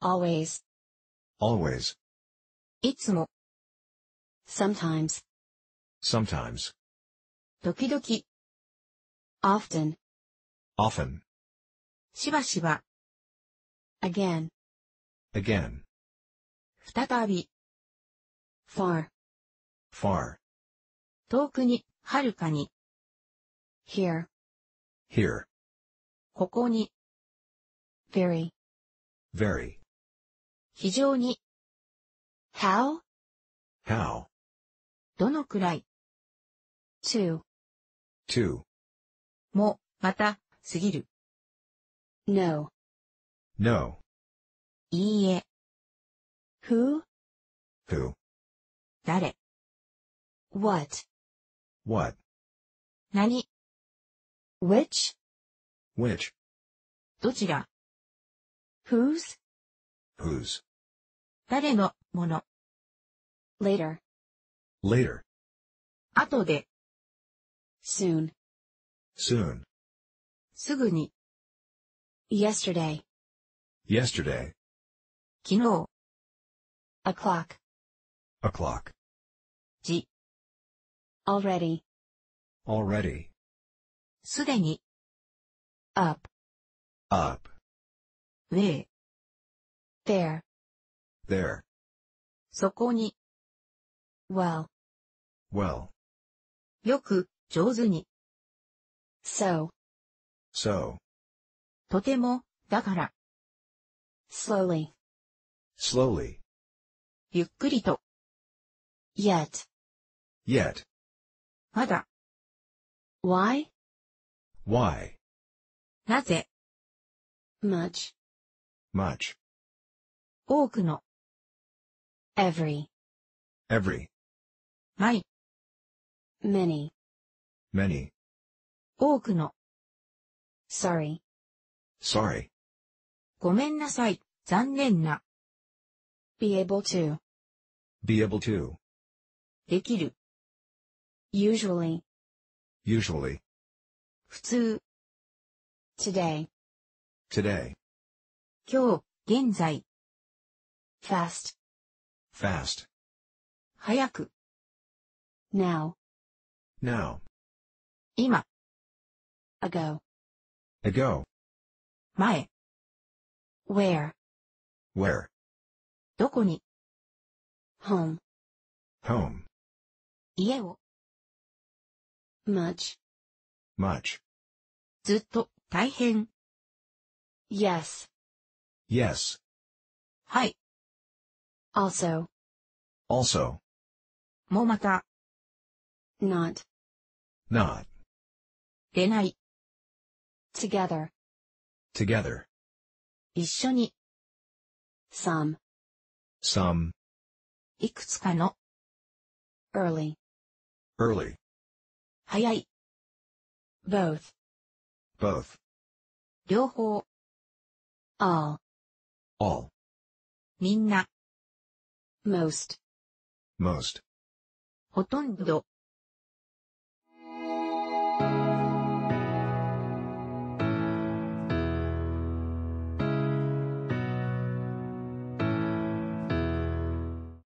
always always いつも sometimes sometimes 時々 often often しばしば again again 再び far far 遠くにはるかに here here ここに very very 非常に。how, how, どのくらい。to, to, も、また、すぎる。no, no, いいえ。who, who, 誰。what, what, 何 which, which, どちら whose, whose, 誰のもの later later 後で soon soon すぐに yesterday yesterday 昨日 o'clock o'clock 時 already already すでに up up way there there そこに well well よく上手に so so とてもだから slowly slowly ゆっくりと yet yet まだ why why なぜ much much 多くの Every. Every. My. Many. Many. 多くの。Sorry. Sorry. Sorry. Be able to. Be able to. できる。Usually. Usually. Usually. 普通。Today. Today. Today. Fast. Fast. 早く。Now. Now. 今。Ago. Ago. 前。Where. Where. どこに。Home. Home. 家を。Much. Much. ずっと、大変。Yes. Yes. はい。also. Also. momata Not. Not. れない。together. Together. Together. 一緒に。some. Some. Some. no Early. Early. 早い。both. Both. Both. All. All. みんな。most most ほとんど